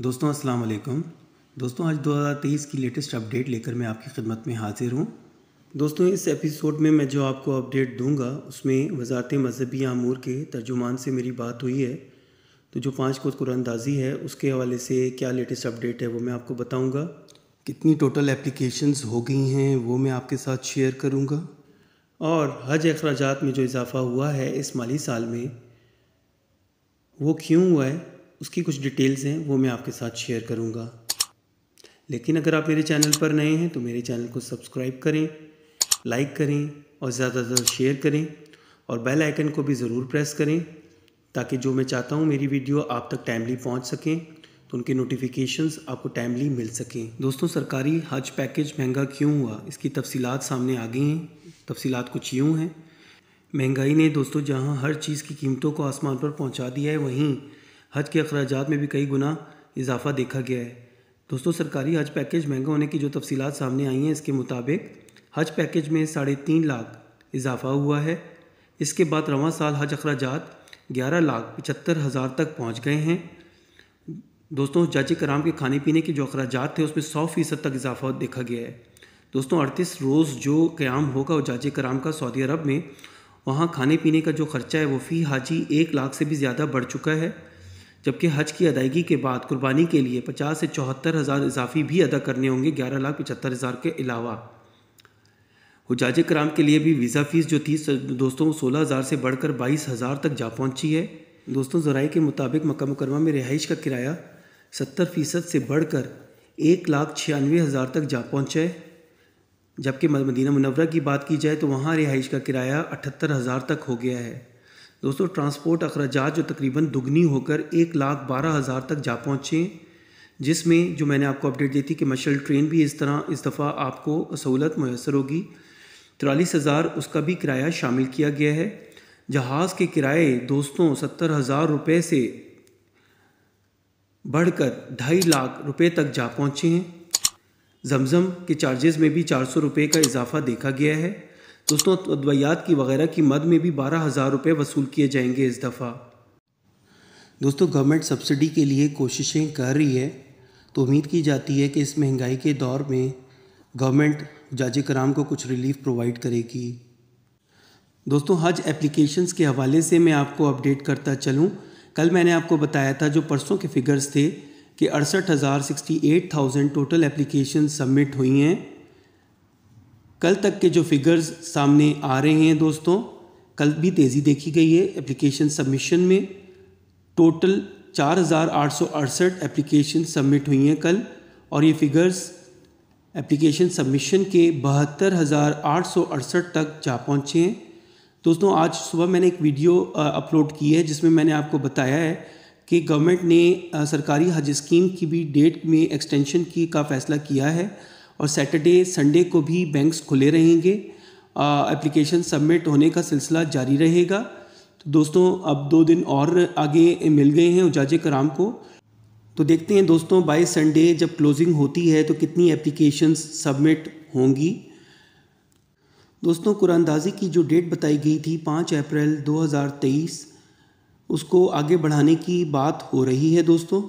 दोस्तों अस्सलाम वालेकुम दोस्तों आज 2023 की लेटेस्ट अपडेट लेकर मैं आपकी खिदमत में हाजिर हूँ दोस्तों इस एपिसोड में मैं जो आपको अपडेट दूंगा उसमें वजारत मजहबी आमूर के तर्जुमान से मेरी बात हुई है तो जो पाँच को कुरानंदाजी है उसके हवाले से क्या लेटेस्ट अपडेट है वो मैं आपको बताऊँगा कितनी टोटल एप्लीकेशंस हो गई हैं वो मैं आपके साथ शेयर करूँगा और हज अखराज में जो इजाफ़ा हुआ है इस माली साल में वो क्यों हुआ है उसकी कुछ डिटेल्स हैं वो मैं आपके साथ शेयर करूँगा लेकिन अगर आप मेरे चैनल पर नए हैं तो मेरे चैनल को सब्सक्राइब करें लाइक करें और ज़्यादा से ज़्यादा शेयर करें और बेल आइकन को भी ज़रूर प्रेस करें ताकि जो मैं चाहता हूँ मेरी वीडियो आप तक टाइमली पहुँच सकें तो उनके नोटिफिकेशंस आपको टाइमली मिल सकें दोस्तों सरकारी हज पैकेज महंगा क्यों हुआ इसकी तफसीत सामने आ गई हैं तफसी कुछ यूँ हैं महंगाई ने दोस्तों जहाँ हर चीज़ की कीमतों को आसमान पर पहुँचा दिया है वहीं हज के अखराज में भी कई गुना इजाफा देखा गया है दोस्तों सरकारी हज पैकेज महंगा होने की जो तफसीत सामने आई हैं इसके मुताबिक हज पैकेज में साढ़े तीन लाख इजाफा हुआ है इसके बाद रवा साल हज अखराज ग्यारह लाख पचहत्तर हज़ार तक पहुँच गए हैं दोस्तों जज कराम के खाने पीने के जो अखराज थे उसमें सौ फीसद तक इजाफा देखा गया है दोस्तों अड़तीस रोज़ जो क्याम होगा वो जाज कराम का सऊदी अरब में वहाँ खाने पीने का जो खर्चा है वो फ़ी हाजी एक लाख से भी ज़्यादा बढ़ चुका है जबकि हज की अदायगी के बाद कुर्बानी के लिए पचास से चौहत्तर हज़ार इजाफी भी अदा करने होंगे ग्यारह लाख पचहत्तर हज़ार के अलावा हजाज कराम के लिए भी वीज़ा फ़ीस जो थी दोस्तों सोलह हज़ार से बढ़कर बाईस हज़ार तक जा पहुंची है दोस्तों ज़राए के मुताबिक मक्का मुकरमा में रिहाइश का किराया सत्तर फ़ीसद से बढ़कर एक लाख छियानवे हज़ार तक जा पहुँचा है जबकि मदीना मुनवरा की बात की जाए तो वहाँ रिहाइश का किराया अठहत्तर हज़ार तक हो गया है दोस्तों ट्रांसपोर्ट अखराज जो तकरीबन दुगनी होकर एक लाख बारह हज़ार तक जा पहुँचे जिसमें जो मैंने आपको अपडेट दी थी कि मशल ट्रेन भी इस तरह इस दफ़ा आपको सहूलत मैसर होगी तिरालीस हज़ार उसका भी किराया शामिल किया गया है जहाज़ के किराए दोस्तों सत्तर हज़ार रुपये से बढ़कर ढाई लाख रुपये तक जा पहुँचे हैं जमज़म के चार्जेज़ में भी चार सौ रुपये का इजाफा देखा गया है दोस्तों अद्वैयात की वगैरह की मद में भी बारह हज़ार रुपये वसूल किए जाएंगे इस दफ़ा दोस्तों गवर्नमेंट सब्सिडी के लिए कोशिशें कर रही है तो उम्मीद की जाती है कि इस महंगाई के दौर में गवर्नमेंट जाज कराम को कुछ रिलीफ प्रोवाइड करेगी दोस्तों हज एप्लीकेशंस के हवाले से मैं आपको अपडेट करता चलूँ कल मैंने आपको बताया था जो परसों के फिगर्स थे कि अड़सठ हज़ार sixty eight thousand total application submit हुई हैं कल तक के जो फिगर्स सामने आ रहे हैं दोस्तों कल भी तेज़ी देखी गई है एप्लीकेशन सबमिशन में टोटल चार हज़ार आठ सौ अड़सठ एप्लीकेशन सबमिट हुई हैं कल और ये फिगर्स एप्लीकेशन सबमिशन के बहत्तर हज़ार आठ सौ अड़सठ तक जा पहुँचे हैं दोस्तों आज सुबह मैंने एक वीडियो अपलोड की है जिसमें मैंने आपको बताया है कि गवर्नमेंट ने सरकारी हज स्कीम की भी डेट में एक्सटेंशन की का फ़ैसला किया है और सैटरडे संडे को भी बैंक्स खुले रहेंगे एप्लीकेशन सबमिट होने का सिलसिला जारी रहेगा तो दोस्तों अब दो दिन और आगे मिल गए हैं उजाजे कराम को तो देखते हैं दोस्तों बाई संडे जब क्लोजिंग होती है तो कितनी एप्लीकेशन सबमिट होंगी दोस्तों कुरानदाजी की जो डेट बताई गई थी पाँच अप्रैल 2023 उसको आगे बढ़ाने की बात हो रही है दोस्तों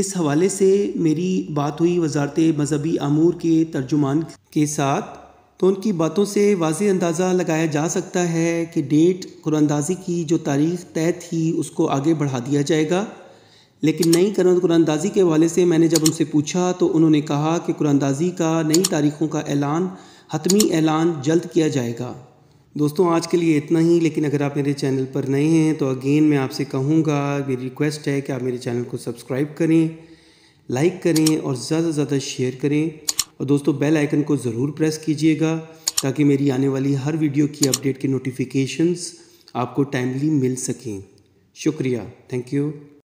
इस हवाले से मेरी बात हुई वजारत मजहबी अमूर के तर्जुमान के साथ तो उनकी बातों से वाज अंदाज़ा लगाया जा सकता है कि डेट कुरानदाजी की जो तारीख तय थी उसको आगे बढ़ा दिया जाएगा लेकिन नई कुरानदाजी के हवाले से मैंने जब उनसे पूछा तो उन्होंने कहा कि कुरानदाजी का नई तारीख़ों का ऐलान हतमी ऐलान जल्द किया जाएगा दोस्तों आज के लिए इतना ही लेकिन अगर आप मेरे चैनल पर नए हैं तो अगेन मैं आपसे कहूँगा मेरी रिक्वेस्ट है कि आप मेरे चैनल को सब्सक्राइब करें लाइक करें और ज़्यादा से ज़्यादा शेयर करें और दोस्तों बेल आइकन को ज़रूर प्रेस कीजिएगा ताकि मेरी आने वाली हर वीडियो की अपडेट के नोटिफिकेशंस आपको टाइमली मिल सकें शुक्रिया थैंक यू